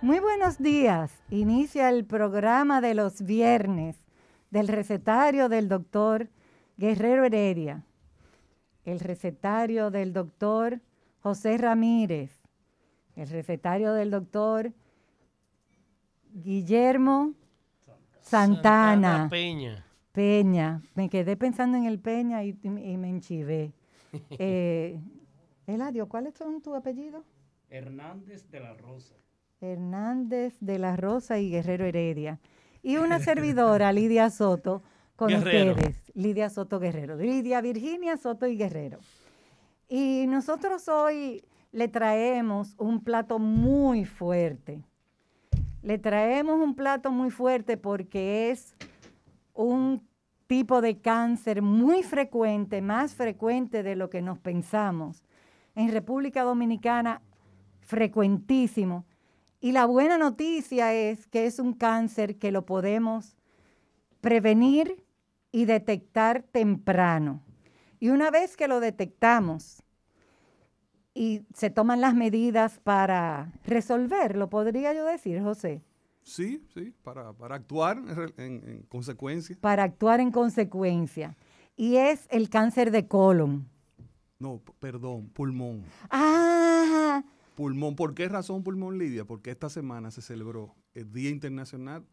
Muy buenos días. Inicia el programa de los viernes del recetario del doctor Guerrero Heredia, el recetario del doctor José Ramírez, el recetario del doctor Guillermo Santana, Peña. Peña. Me quedé pensando en el Peña y, me enchivé. eh, Eladio, ¿cuáles son tu apellido? Hernández de la Rosa. Hernández de la Rosa y Guerrero Heredia. Y una servidora, Lidia Soto, con ustedes. Lidia Soto Guerrero. Lidia Virginia Soto y Guerrero. Y nosotros hoy le traemos un plato muy fuerte. Le traemos un plato muy fuerte porque es un tipo de cáncer muy frecuente, más frecuente de lo que nos pensamos. En República Dominicana, frecuentísimo, y la buena noticia es que es un cáncer que lo podemos prevenir y detectar temprano. Y una vez que lo detectamos y se toman las medidas para resolverlo, podría yo decir, José. Sí, sí, para, actuar en, en, consecuencia. Para actuar en consecuencia. Y es el cáncer de colon. No, perdón, pulmón. Ah, Pulmón. ¿Por qué razón pulmón, Lidia? Porque esta semana se celebró el Día Internacional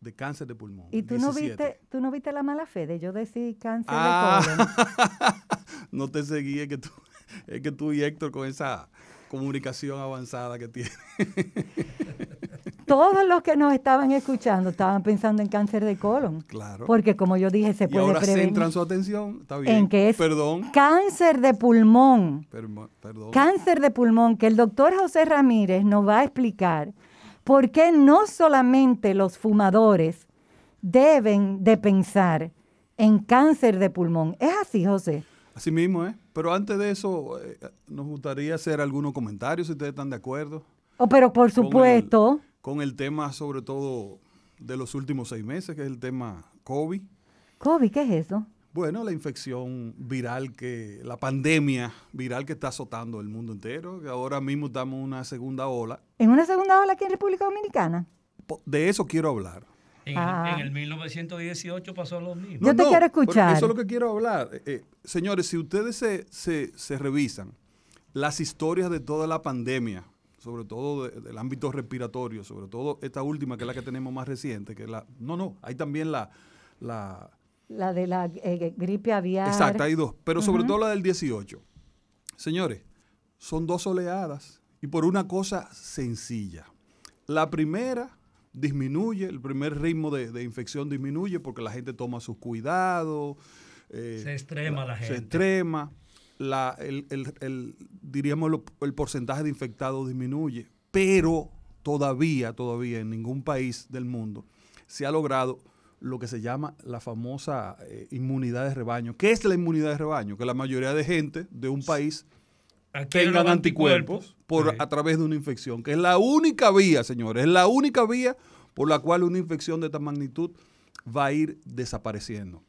de Cáncer de Pulmón. ¿Y tú, no viste, tú no viste la mala fe de yo decir cáncer de pulmón? Ah. no te seguí, es que, tú, es que tú y Héctor con esa comunicación avanzada que tienen. todos los que nos estaban escuchando estaban pensando en cáncer de colon. Claro. Porque como yo dije, se y puede ahora prevenir. centran su atención, está bien. En que es perdón. cáncer de pulmón. perdón. Cáncer de pulmón, que el doctor José Ramírez nos va a explicar por qué no solamente los fumadores deben de pensar en cáncer de pulmón. Es así, José. Así mismo, ¿eh? Pero antes de eso, eh, nos gustaría hacer algunos comentarios, si ustedes están de acuerdo. Oh, pero por supuesto con el tema sobre todo de los últimos seis meses, que es el tema COVID. COVID, ¿qué es eso? Bueno, la infección viral que, la pandemia viral que está azotando el mundo entero, que ahora mismo estamos en una segunda ola. ¿En una segunda ola aquí en República Dominicana? De eso quiero hablar. En, el, 1918 ah. pasó lo mismo. Yo te quiero escuchar. Eso es lo que quiero hablar. Eh, eh, señores, si ustedes se, se revisan las historias de toda la pandemia sobre todo del ámbito respiratorio, sobre todo esta última que es la que tenemos más reciente, que la... No, no, hay también la... La, de la eh, gripe aviar. Exacto, hay dos, pero sobre todo la del 18. Señores, son dos oleadas y por una cosa sencilla. La primera disminuye, el primer ritmo de, infección disminuye porque la gente toma sus cuidados. Eh, se extrema la gente. Se extrema la, el, diríamos, el porcentaje de infectados disminuye, pero todavía, todavía en ningún país del mundo se ha logrado lo que se llama la famosa eh, inmunidad de rebaño. ¿Qué es la inmunidad de rebaño? Que la mayoría de gente de un país tengan anticuerpos, por, a través de una infección, que es la única vía, señores, es la única vía por la cual una infección de esta magnitud va a ir desapareciendo.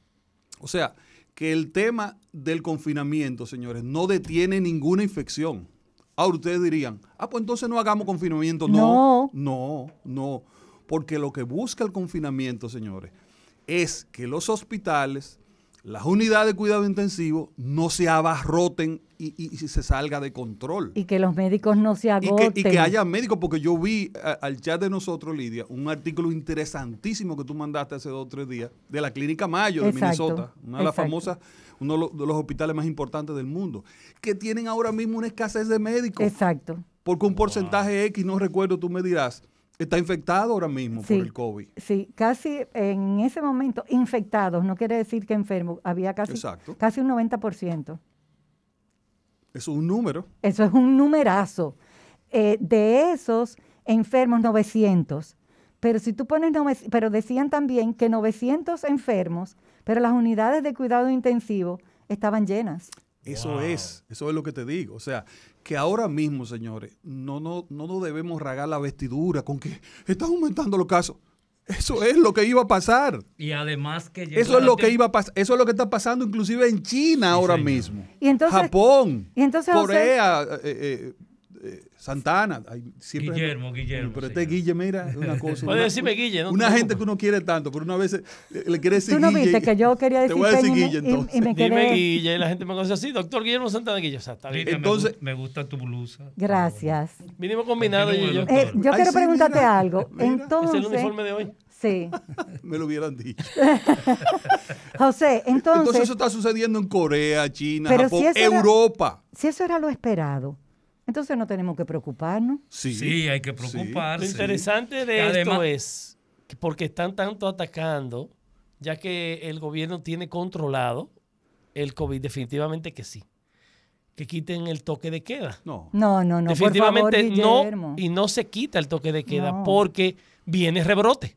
O sea, que el tema del confinamiento, señores, no detiene ninguna infección. Ahora ustedes dirían, ah, pues entonces no hagamos confinamiento. No, no, no. Porque lo que busca el confinamiento, señores, es que los hospitales las unidades de cuidado intensivo no se abarroten y, se salga de control. Y que los médicos no se agoten. Y que, haya médicos, porque yo vi eh, al chat de nosotros, Lidia, un artículo interesantísimo que tú mandaste hace dos o tres días de la Clínica Mayo de Minnesota, una de las famosas, uno de los, hospitales más importantes del mundo, que tienen ahora mismo una escasez de médicos. Exacto. Porque un porcentaje X, no recuerdo, tú me dirás, está infectado ahora mismo por el COVID. Sí, casi en ese momento, infectados, no quiere decir que enfermo, había casi, casi un 90%. Eso Es un número. Eso es un numerazo. Eh, de esos enfermos, 900. Pero si tú pones, pero decían también que 900 enfermos, pero las unidades de cuidado intensivo estaban llenas. Eso es, eso es lo que te digo. O sea, que ahora mismo, señores, no, no, no nos debemos ragar la vestidura con que están aumentando los casos. Eso es lo que iba a pasar. Y además que Eso es lo que iba a pasar, eso es lo que está pasando inclusive en China ahora mismo. Y Japón, Corea, eh, eh, eh, eh, Santana. siempre Guillermo, Guillermo. Pero este Guille, mira, es una cosa. Puede decirme Guille, ¿no? Una gente que uno quiere tanto, pero una vez eh, le quiere decir Tú no viste que yo quería decir, te voy a decir entonces. Y, me Dime Guille, y la gente me conoce así, doctor Guillermo Santana Guille. O sea, está Entonces, me, gusta tu blusa. Gracias. Mínimo combinado eh, Yo, yo, yo quiero preguntarte algo. entonces, es el uniforme de hoy. Sí. Me lo hubieran dicho. José, entonces. Entonces eso está sucediendo en Corea, China, Japón, Europa. si eso era lo esperado, entonces no tenemos que preocuparnos. Sí, sí hay que preocuparse. Lo interesante de esto es que porque están tanto atacando, ya que el gobierno tiene controlado el COVID, definitivamente que sí. Que quiten el toque de queda. No, no, no. no definitivamente no. Y no se quita el toque de queda porque viene rebrote.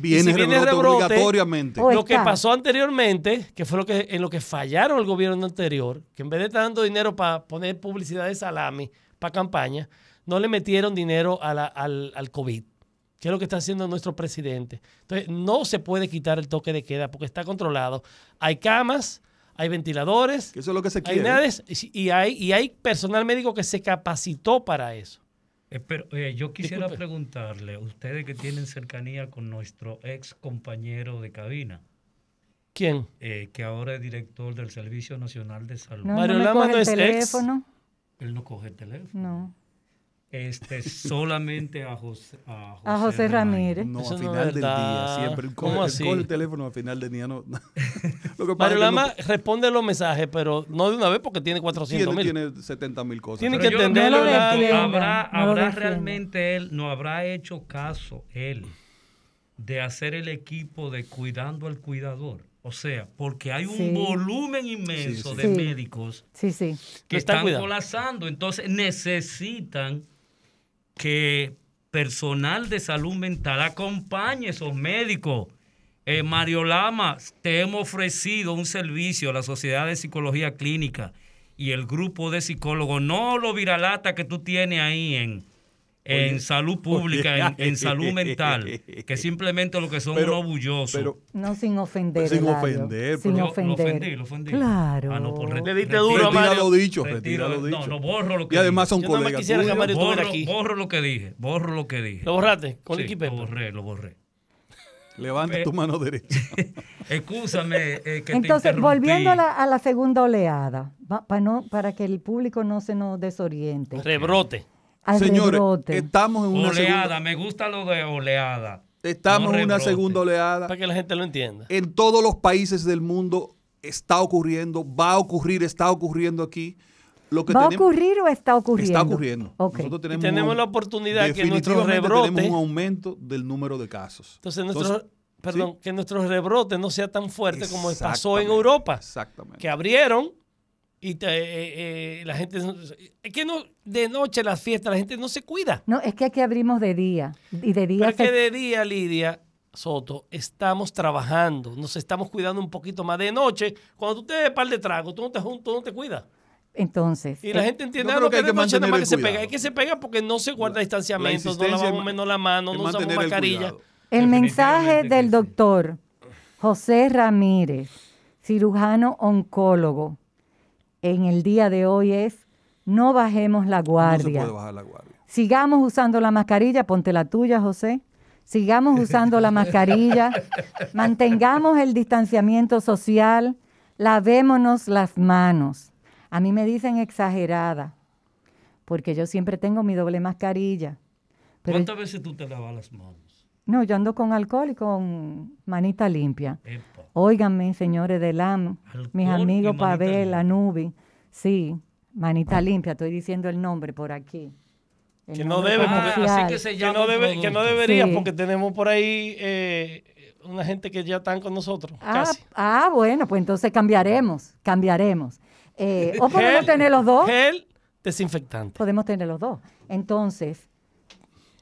Viene, obligatoriamente. Lo que pasó anteriormente, que fue lo que, en lo que fallaron el gobierno anterior, que en vez de estar dando dinero para poner publicidad de salami para campaña, no le metieron dinero al, al COVID que es lo que está haciendo nuestro presidente. Entonces, no se puede quitar el toque de queda porque está controlado. Hay camas, hay ventiladores, eso es lo que se quiere. y, hay, y hay personal médico que se capacitó para eso. Eh, pero eh, yo quisiera preguntarle, ustedes que tienen cercanía con nuestro ex compañero de cabina. ¿Quién? Eh, que ahora es director del Servicio Nacional de Salud. No, Mario Lama no es teléfono. ex. Él no coge el teléfono. No este, solamente a José, a José, Ramírez. No, a final del día, siempre. El ¿Cómo el, el teléfono a final del día. No, Lama responde los mensajes, pero no de una vez porque tiene 400 mil. Tiene 70 mil cosas. Tiene que entenderlo. habrá, realmente él, no habrá hecho caso él de hacer el equipo de cuidando al cuidador. O sea, porque hay un volumen inmenso sí, sí. de médicos que están, están colapsando. Entonces necesitan que personal de salud mental acompañe a esos médicos. Eh, Mario Lama, te hemos ofrecido un servicio a la Sociedad de Psicología Clínica y el grupo de psicólogos, no lo viralata que tú tienes ahí en, en salud pública, en, salud mental, que simplemente lo que son pero, unos no sin ofender. Sin ofender. Sin Lo ofendí, lo ofendí. Claro. Ah, no, pues, le diste duro a Lo dicho, retira lo dicho. No, no, borro lo que Y además son quisiera que Mario borro, aquí. borro lo que dije, borro lo que dije. ¿Lo borraste? Con Lo borré, lo borré. Levanta tu mano derecha. Excúsame eh, Entonces, volviendo a la, segunda oleada, no, para que el público no se nos desoriente. Rebrote. Señores, estamos en una segunda oleada. Me gusta lo de oleada. Estamos en una segunda oleada. Para que la gente lo entienda. En todos los países del mundo está ocurriendo, va a ocurrir, está ocurriendo aquí. Lo que ¿Va a ocurrir o está ocurriendo? Está ocurriendo. tenemos, la oportunidad que nuestro rebrote Tenemos un aumento del número de casos. Entonces, perdón, que nuestro rebrote no sea tan fuerte como pasó en Europa. Exactamente. Que abrieron y eh, eh, la gente es que no de noche las fiestas la gente no se cuida no es que aquí abrimos de día y de día es que de día Lidia Soto estamos trabajando nos estamos cuidando un poquito más de noche cuando tú te das par de trago tú no te tú no te cuidas entonces. Y la eh, gente entiende lo ah, que, hay que noche que se pega. Es que se pega porque no se guarda distanciamiento, no lavamos menos la mano, no usamos mascarilla. El, el mensaje del doctor José Ramírez, cirujano oncólogo, en el día de hoy es no bajemos la guardia. No bajar la guardia. Sigamos usando la mascarilla, ponte la tuya, José. Sigamos usando la mascarilla, mantengamos el distanciamiento social, lavémonos las manos. A mí me dicen exagerada, porque yo siempre tengo mi doble mascarilla. ¿Cuántas veces tú te lavas las manos? No, yo ando con alcohol y con manita limpia. Eh, Óiganme, señores del AM, mis amigos Pavel, Anubi, sí, manita limpia, estoy diciendo el nombre por aquí. que no debe, porque, que, se llama que, no debería, porque tenemos por ahí eh, una gente que ya están con nosotros. Ah, ah bueno, pues entonces cambiaremos, cambiaremos. Eh, o podemos tener los dos. Gel desinfectante. Podemos tener los dos. Entonces,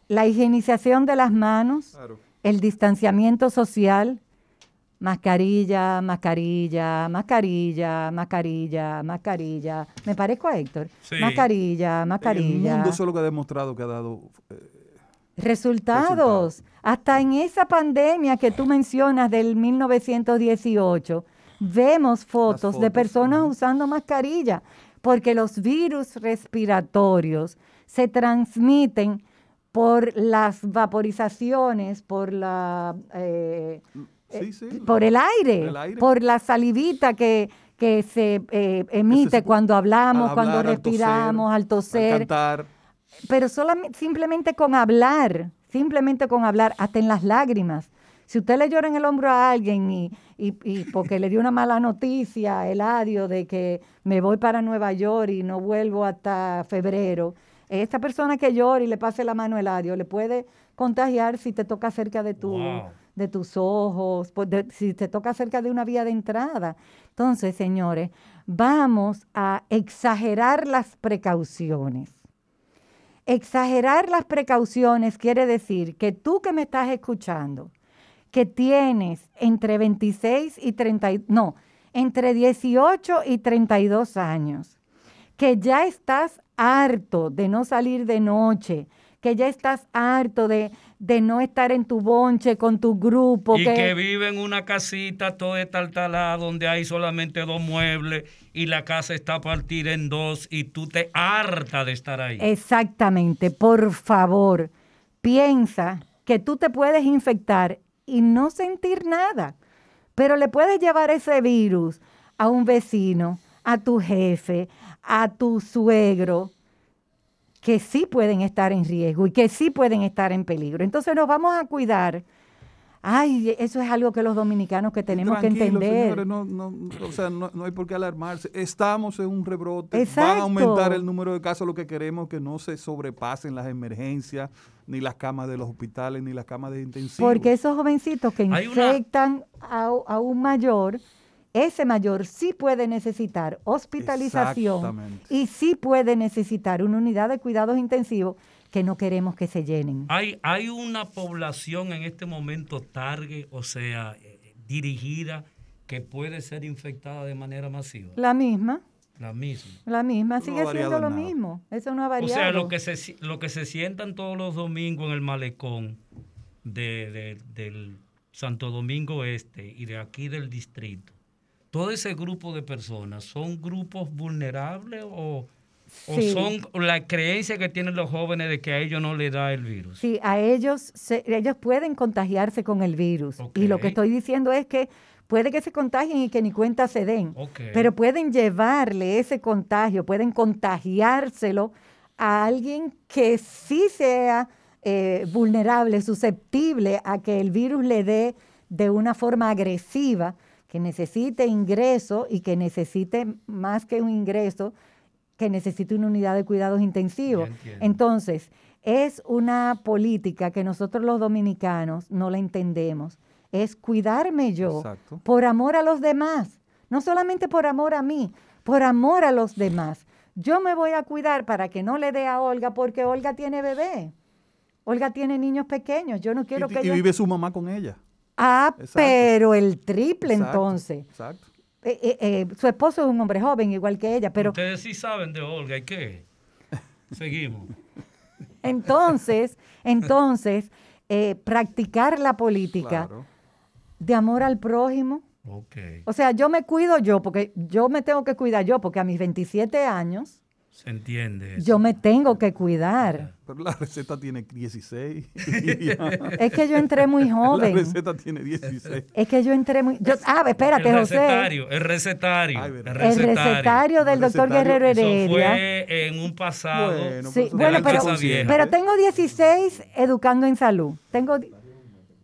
la higienización de las manos, el distanciamiento social, Mascarilla, mascarilla, mascarilla, mascarilla, mascarilla. Me parezco a Héctor. Sí. Mascarilla, mascarilla. El mundo solo que ha demostrado que ha dado eh, resultados. Hasta en esa pandemia que tú mencionas del 1918, vemos fotos, de personas usando mascarilla, porque los virus respiratorios se transmiten por las vaporizaciones, por la... Eh, eh, por el aire, por la salivita que, se eh, emite cuando hablamos, cuando respiramos, al toser. Pero solamente, simplemente con hablar, simplemente con hablar, hasta en las lágrimas. Si usted le llora en el hombro a alguien y, y, porque le dio una mala noticia, el adiós de que me voy para Nueva York y no vuelvo hasta febrero, esta persona que llora y le pase la mano el adiós le puede contagiar si te toca cerca de tu de tus ojos, pues, si te toca cerca de una vía de entrada. Entonces, señores, vamos a exagerar las precauciones. Exagerar las precauciones quiere decir que tú que me estás escuchando, que tienes entre 26 y 30, no, entre 18 y 32 años, que ya estás harto de no salir de noche, que ya estás harto de, no estar en tu bonche con tu grupo. Y que, vive en una casita toda estartalada donde hay solamente dos muebles y la casa está a partir en dos y tú te harta de estar ahí. Exactamente, por favor, piensa que tú te puedes infectar y no sentir nada, pero le puedes llevar ese virus a un vecino, a tu jefe, a tu suegro, que sí pueden estar en riesgo y que sí pueden estar en peligro. Entonces nos vamos a cuidar. Ay, eso es algo que los dominicanos que tenemos que entender. Señores, no, no, o sea, no, hay por qué alarmarse. Estamos en un rebrote. Exacto. Van a aumentar el número de casos. Lo que queremos es que no se sobrepasen las emergencias, ni las camas de los hospitales, ni las camas de intensivos. Porque esos jovencitos que infectan a un mayor ese mayor sí puede necesitar hospitalización y sí puede necesitar una unidad de cuidados intensivos que no queremos que se llenen. Hay, hay una población en este momento target, o sea, eh, dirigida, que puede ser infectada de manera masiva. La misma. La misma. La misma, sigue siendo lo mismo. Eso no ha variado. O sea, lo que, se, lo que se sientan todos los domingos en el malecón del Santo Domingo Este y de aquí del distrito, todo ese grupo de personas son grupos vulnerables o, son la creencia que tienen los jóvenes de que a ellos no les da el virus. Sí, a ellos, ellos pueden contagiarse con el virus. Y lo que estoy diciendo es que puede que se contagien y que ni cuenta se den, pero pueden llevarle ese contagio, pueden contagiárselo a alguien que sí sea eh, vulnerable, susceptible a que el virus le dé de una forma agresiva que necesite ingreso y que necesite más que un ingreso, que necesite una unidad de cuidados intensivos. Entonces, es una política que nosotros los dominicanos no la entendemos. Es cuidarme yo por amor a los demás, no solamente por amor a mí, por amor a los demás. Yo me voy a cuidar para que no le dé a Olga porque Olga tiene bebé. Olga tiene niños pequeños. Yo no quiero que y vive su mamá con ella. Ah, pero el triple entonces. Exacto. Eh, eh, eh, su esposo es un hombre joven, igual que ella, pero... Ustedes sí saben de Olga, ¿y qué? Seguimos. Entonces, entonces, practicar la política de amor al prójimo. Okay. O sea, yo me cuido yo, porque yo me tengo que cuidar yo, porque a mis 27 años se entiende. Yo me tengo que cuidar. Pero la receta tiene 16. es que yo entré muy joven. La receta tiene 16. Es que yo entré muy... Yo, ah, espérate, el José. El recetario, el recetario. El recetario del doctor Guerrero Heredia. fue en un pasado. sí, bueno pero, pero tengo 16 educando en salud. Tengo,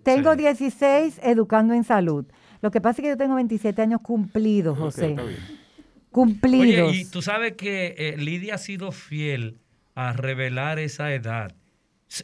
tengo 16 educando en salud. Lo que pasa es que yo tengo 27 años cumplidos, José cumplidos. y tú sabes que eh, Lidia ha sido fiel a revelar esa edad.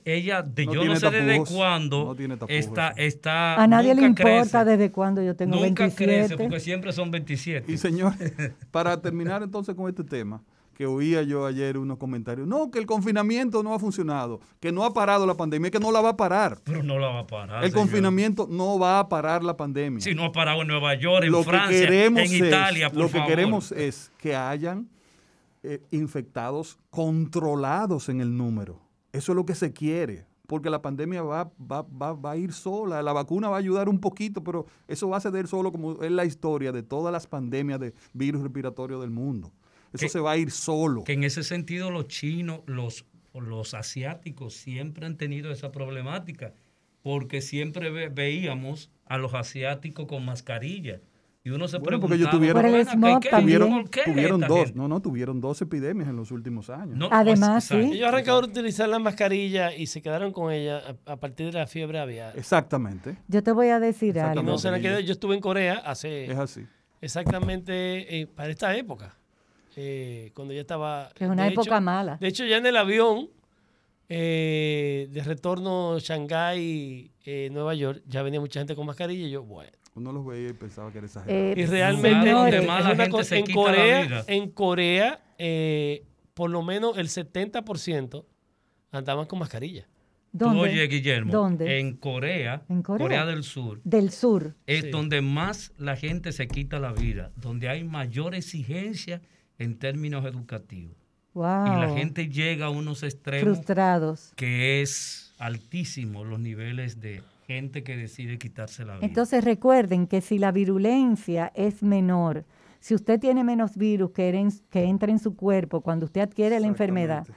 Ella, de, yo no sé desde cuándo no está, está. A nadie le importa desde cuándo yo tengo 27. Nunca crece, porque siempre son 27. Y señores, para terminar entonces con este tema, que oía yo ayer unos comentarios. No, que el confinamiento no ha funcionado, que no ha parado la pandemia, que no la va a parar. Pero no la va a parar. El confinamiento no va a parar la pandemia. Si no ha parado en Nueva York, en Francia, en Italia, por Lo que queremos es que hayan eh, infectados controlados en el número. Eso es lo que se quiere, porque la pandemia va, va a ir sola, la vacuna va a ayudar un poquito, pero eso va a ceder solo como es la historia de todas las pandemias de virus respiratorio del mundo. Eso se va a ir solo. Que en ese sentido los chinos, los, los asiáticos siempre han tenido esa problemática, porque siempre veíamos a los asiáticos con mascarilla. Y uno se bueno, porque tuvieron, tuvieron, dos, no, no, tuvieron dos epidemias en los últimos años. Además, sí. Ellos arrancaron a utilizar la mascarilla y se quedaron con ella a, partir de la fiebre aviar. Exactamente. Yo te voy a decir algo. yo estuve en Corea hace... Es así. Exactamente eh, para esta época. Eh, cuando ya estaba... es una época mala. De hecho, ya en el avión eh, de retorno Shanghái, eh, Nueva York, ya venía mucha gente con mascarilla y yo, bueno. Uno los veía y pensaba que era gente y realmente, en Corea, en Corea por lo menos el 70% andaban con mascarilla. ¿Dónde? Oye, Guillermo, ¿Dónde? En, Corea, en Corea, del Sur. Del Sur. Es donde más la gente se quita la vida, donde hay mayor exigencia en términos educativos. Y la gente llega a unos extremos Frustrados. que es altísimo los niveles de gente que decide quitarse la vida. Entonces recuerden que si la virulencia es menor, si usted tiene menos virus que, que entra en su cuerpo cuando usted adquiere la enfermedad,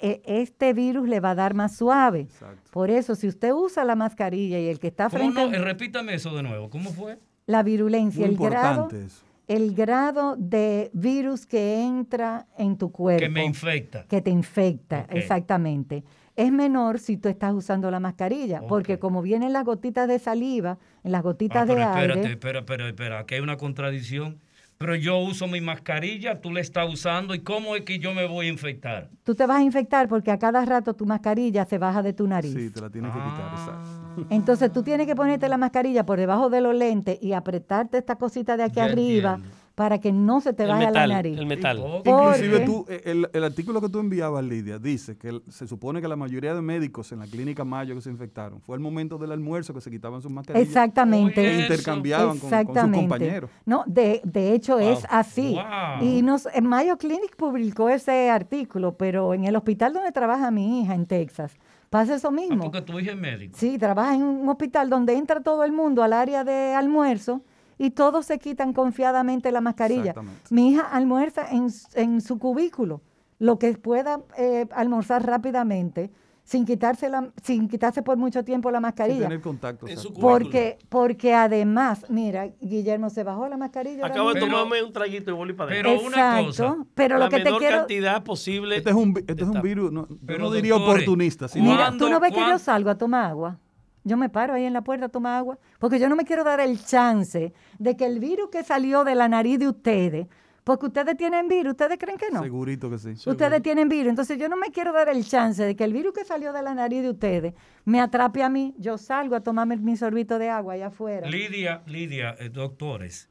eh, este virus le va a dar más suave. Por eso, si usted usa la mascarilla y el que está frente... No? Eh, repítame eso de nuevo, ¿cómo fue? La virulencia, el grado... Eso el grado de virus que entra en tu cuerpo. Que me infecta. Que te infecta, exactamente. Es menor si tú estás usando la mascarilla, porque como vienen las gotitas de saliva, en las gotitas de. Ah, pero de espérate, aire... Espérate, espera, aquí hay una contradicción. Pero yo uso mi mascarilla, tú la estás usando, ¿y cómo es que yo me voy a infectar? Tú te vas a infectar porque a cada rato tu mascarilla se baja de tu nariz. Sí, te la tienes que quitar, ah. exacto. Entonces tú tienes que ponerte la mascarilla por debajo de los lentes y apretarte esta cosita de aquí arriba para que no se te vaya la nariz. El metal. Inclusive tú, eh, el, artículo que tú enviabas, Lidia, dice que se supone que la mayoría de médicos en la clínica Mayo que se infectaron fue el momento del almuerzo que se quitaban sus mascarillas. Exactamente. E intercambiaban Con, sus compañeros. No, de, de hecho es así. Y nos, eh, Mayo Clinic publicó ese artículo, pero en el hospital donde trabaja mi hija en Texas, Pasa eso ah, mismo. porque tu hija es médico. Sí, trabaja en un hospital donde entra todo el mundo al área de almuerzo y todos se quitan confiadamente la mascarilla. Mi hija almuerza en, en su cubículo, lo que pueda eh, almorzar rápidamente sin quitarse, sin quitarse por mucho tiempo la mascarilla. Sin tener contacto. porque, porque además, mira, Guillermo se bajó la mascarilla. Acabo de tomarme un traguito de boli para Pero Exacto, una cosa. Pero lo que te quiero... cantidad posible. Este es un, este es un virus, no, yo no diría oportunista. Sino... Mira, tú no ves que yo salgo a tomar agua. Yo me paro ahí en la puerta a tomar agua. Porque yo no me quiero dar el chance de que el virus que salió de la nariz de ustedes porque ustedes tienen virus, ¿ustedes creen que no? Segurito que sí. Ustedes tienen virus. Entonces yo no me quiero dar el chance de que el virus que salió de la nariz de ustedes me atrape a mí. Yo salgo a tomarme mi sorbito de agua allá afuera. Lidia, Lidia, eh, doctores.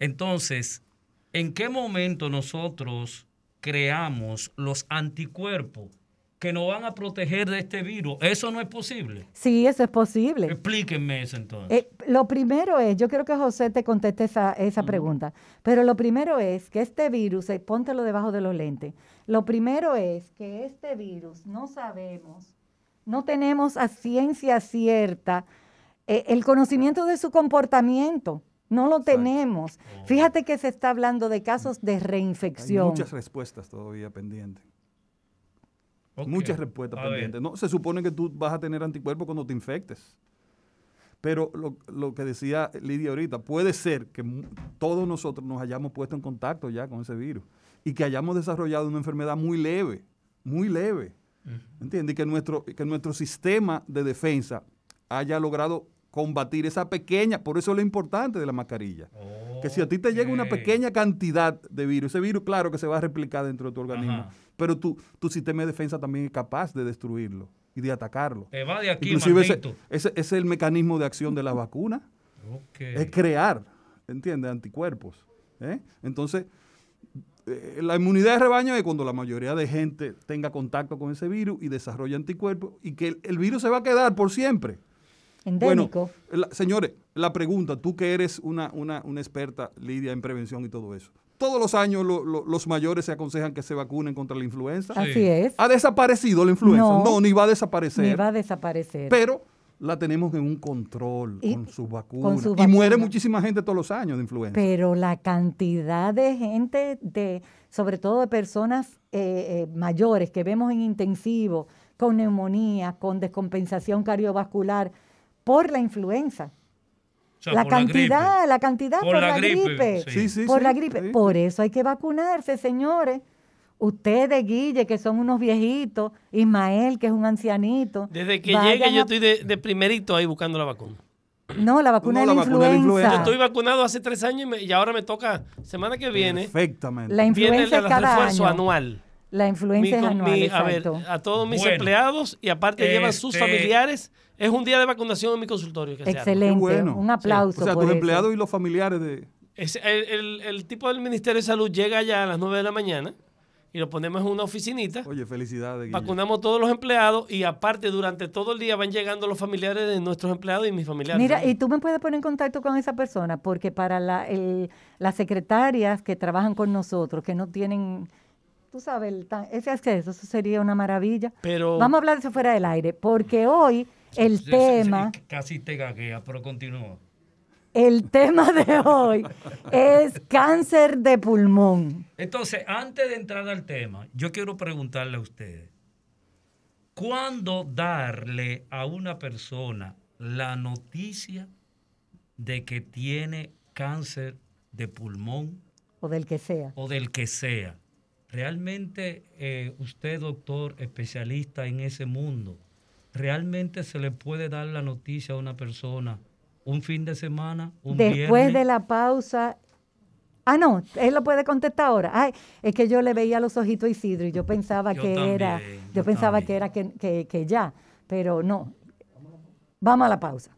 Entonces, ¿en qué momento nosotros creamos los anticuerpos que nos van a proteger de este virus. ¿Eso no es posible? Sí, eso es posible. Explíquenme eso entonces. Eh, lo primero es, yo creo que José te conteste esa, pregunta, pero lo primero es que este virus, eh, póntelo debajo de los lentes, lo primero es que este virus no sabemos, no tenemos a ciencia cierta eh, el conocimiento de su comportamiento. No lo tenemos. Oh. Fíjate que se está hablando de casos de reinfección. Hay muchas respuestas todavía pendientes. Muchas respuestas pendientes. No, se supone que tú vas a tener anticuerpos cuando te infectes. Pero lo, que decía Lidia ahorita, puede ser que todos nosotros nos hayamos puesto en contacto ya con ese virus y que hayamos desarrollado una enfermedad muy leve, muy leve. ¿Entiendes? Y que nuestro, que nuestro sistema de defensa haya logrado combatir esa pequeña, por eso es lo importante de la mascarilla. que si a ti te llega una pequeña cantidad de virus, ese virus claro que se va a replicar dentro de tu organismo pero tu, sistema de defensa también es capaz de destruirlo y de atacarlo. aquí, ese, ese, es el mecanismo de acción de la vacuna. Es crear, ¿entiendes? Anticuerpos. ¿eh? Entonces, eh, la inmunidad de rebaño es cuando la mayoría de gente tenga contacto con ese virus y desarrolla anticuerpos y que el, virus se va a quedar por siempre. Endémico. Bueno, señores, la pregunta, tú que eres una, una experta, Lidia, en prevención y todo eso todos los años los mayores se aconsejan que se vacunen contra la influenza. Así es. ¿Ha desaparecido la influenza? No, ni va a desaparecer. Ni va a desaparecer. Pero la tenemos en un control con Su vacuna. Y muere muchísima gente todos los años de influenza. Pero la cantidad de gente, de, sobre todo de personas eh, eh, mayores que vemos en intensivo, con neumonía, con descompensación cardiovascular, por la influenza la, cantidad, la, cantidad, por, la, gripe. por la gripe. Por eso hay que vacunarse, señores. Ustedes, Guille, que son unos viejitos, Ismael, que es un ancianito. Desde que llegue, yo estoy de, primerito ahí buscando la vacuna. No, la vacuna, de, la influenza. Yo estoy vacunado hace tres años y, ahora me toca, semana que viene. La influenza viene el, refuerzo anual. La influencia es anual, A todos mis empleados y aparte llevan sus este, familiares. Es un día de vacunación en mi consultorio. Excelente, un aplauso. O sea, tus empleados y los familiares de... el, tipo del Ministerio de Salud llega ya a las 9 de la mañana y lo ponemos en una oficinita. Oye, felicidades. Vacunamos Vacunamos todos los empleados y aparte durante todo el día van llegando los familiares de nuestros empleados y mis familiares. Mira, y tú me puedes poner en contacto con esa persona porque para la, las secretarias que trabajan con nosotros, que no tienen tú sabes, ese eso sería una maravilla. Pero, Vamos a hablar de eso fuera del aire, porque hoy el tema... casi te gaguea, pero continúa. El tema de hoy es cáncer de pulmón. Entonces, antes de entrar al tema, yo quiero preguntarle a ustedes, ¿cuándo darle a una persona la noticia de que tiene cáncer de pulmón? O del que sea. O del que sea. ¿Realmente eh, usted, doctor, especialista en ese mundo, realmente se le puede dar la noticia a una persona un fin de semana, un Después de la pausa, Ah, no, él lo puede contestar ahora. Ay, es que yo le veía los ojitos a Isidro y yo pensaba que era, yo, pensaba que era que, ya, pero no. Vamos a la pausa.